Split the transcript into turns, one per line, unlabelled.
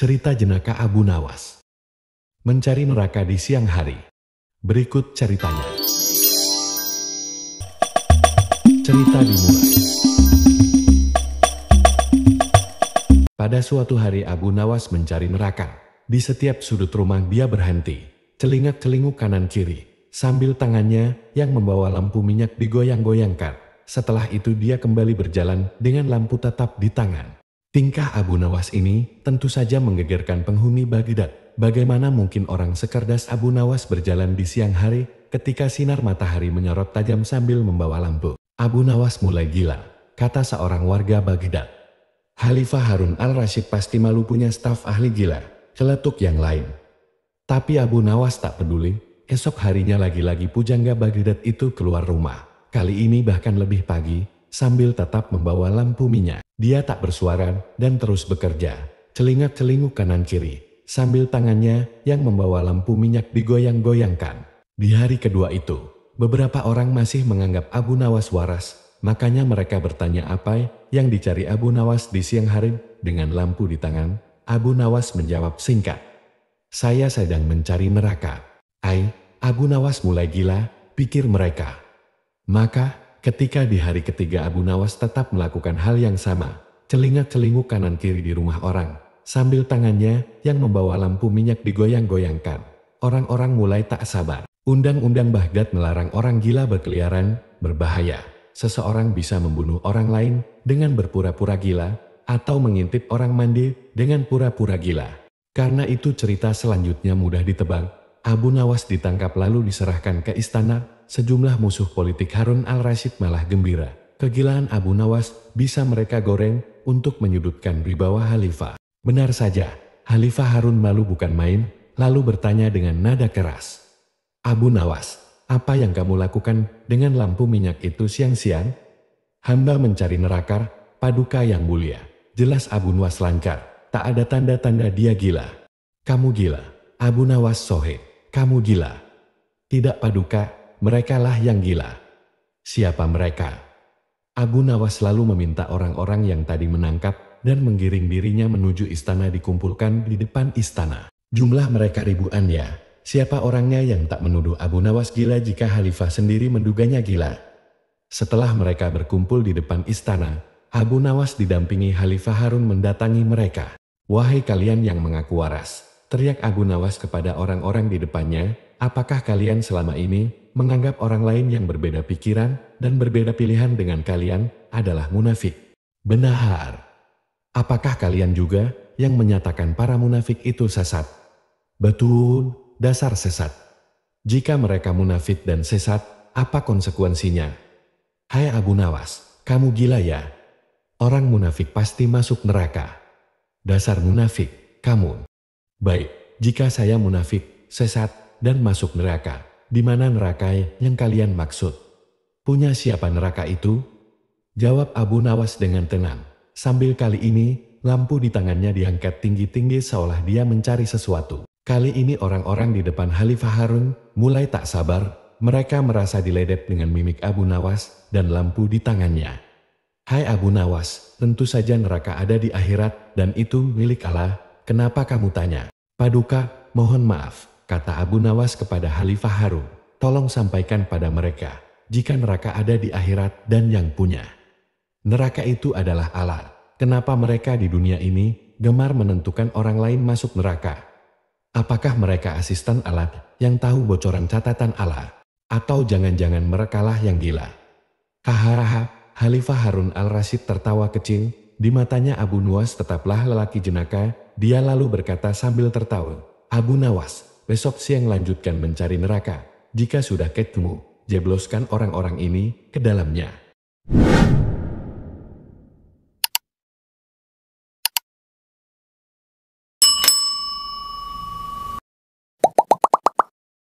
Cerita Jenaka Abu Nawas Mencari neraka di siang hari Berikut ceritanya Cerita dimulai Pada suatu hari Abu Nawas mencari neraka. Di setiap sudut rumah dia berhenti, celingak-celinguk kanan kiri, sambil tangannya yang membawa lampu minyak digoyang-goyangkan. Setelah itu dia kembali berjalan dengan lampu tetap di tangan. Tingkah Abu Nawas ini tentu saja menggegerkan penghuni Baghdad. Bagaimana mungkin orang sekerdas Abu Nawas berjalan di siang hari ketika sinar matahari menyorot tajam sambil membawa lampu? Abu Nawas mulai gila, kata seorang warga Baghdad. Khalifah Harun al-Rashid pasti malu punya staf ahli gila, celetuk yang lain. Tapi Abu Nawas tak peduli, esok harinya lagi-lagi pujangga Baghdad itu keluar rumah. Kali ini bahkan lebih pagi, sambil tetap membawa lampu minyak. Dia tak bersuara dan terus bekerja, celingat celinguk kanan-kiri, sambil tangannya yang membawa lampu minyak digoyang-goyangkan. Di hari kedua itu, beberapa orang masih menganggap Abu Nawas waras, makanya mereka bertanya apa yang dicari Abu Nawas di siang hari dengan lampu di tangan. Abu Nawas menjawab singkat, Saya sedang mencari neraka. Ai, Abu Nawas mulai gila, pikir mereka. Maka, Ketika di hari ketiga Abu Nawas tetap melakukan hal yang sama, celingak-celinguk kanan kiri di rumah orang, sambil tangannya yang membawa lampu minyak digoyang-goyangkan. Orang-orang mulai tak sabar. Undang-undang Baghdad melarang orang gila berkeliaran, berbahaya. Seseorang bisa membunuh orang lain dengan berpura-pura gila, atau mengintip orang mandi dengan pura-pura gila. Karena itu cerita selanjutnya mudah ditebang. Abu Nawas ditangkap lalu diserahkan ke istana sejumlah musuh politik Harun al-Rashid malah gembira. Kegilaan Abu Nawas bisa mereka goreng untuk menyudutkan wibawa Khalifah. Benar saja, Khalifah Harun malu bukan main, lalu bertanya dengan nada keras. Abu Nawas, apa yang kamu lakukan dengan lampu minyak itu siang-siang? Hamba mencari nerakar, paduka yang mulia. Jelas Abu Nawas lancar, tak ada tanda-tanda dia gila. Kamu gila, Abu Nawas Sohe, kamu gila. Tidak paduka, merekalah yang gila. Siapa mereka? Abu Nawas selalu meminta orang-orang yang tadi menangkap dan menggiring dirinya menuju istana dikumpulkan di depan istana. Jumlah mereka ribuan ya. Siapa orangnya yang tak menuduh Abu Nawas gila jika Khalifah sendiri menduganya gila? Setelah mereka berkumpul di depan istana, Abu Nawas didampingi Khalifah Harun mendatangi mereka. Wahai kalian yang mengaku waras, teriak Abu Nawas kepada orang-orang di depannya, Apakah kalian selama ini menganggap orang lain yang berbeda pikiran dan berbeda pilihan dengan kalian adalah munafik? Benar. Apakah kalian juga yang menyatakan para munafik itu sesat? Betul, dasar sesat. Jika mereka munafik dan sesat, apa konsekuensinya? Hai Abu Nawas, kamu gila ya? Orang munafik pasti masuk neraka. Dasar munafik, kamu. Baik, jika saya munafik, sesat, dan masuk neraka, di mana neraka yang kalian maksud. Punya siapa neraka itu? Jawab Abu Nawas dengan tenang, sambil kali ini lampu di tangannya diangkat tinggi-tinggi seolah dia mencari sesuatu. Kali ini orang-orang di depan Khalifah Harun mulai tak sabar, mereka merasa diledek dengan mimik Abu Nawas dan lampu di tangannya. Hai Abu Nawas, tentu saja neraka ada di akhirat dan itu milik Allah, kenapa kamu tanya? Paduka, mohon maaf kata Abu Nawas kepada Khalifah Harun, tolong sampaikan pada mereka, jika neraka ada di akhirat dan yang punya. Neraka itu adalah Allah. Kenapa mereka di dunia ini gemar menentukan orang lain masuk neraka? Apakah mereka asisten alat yang tahu bocoran catatan Allah? Atau jangan-jangan merekalah yang gila? Haharaha, Khalifah Harun al rasid tertawa kecil, di matanya Abu Nawas tetaplah lelaki jenaka, dia lalu berkata sambil tertawa, Abu Nawas, besok siang lanjutkan mencari neraka. Jika sudah ketemu, jebloskan orang-orang ini ke dalamnya.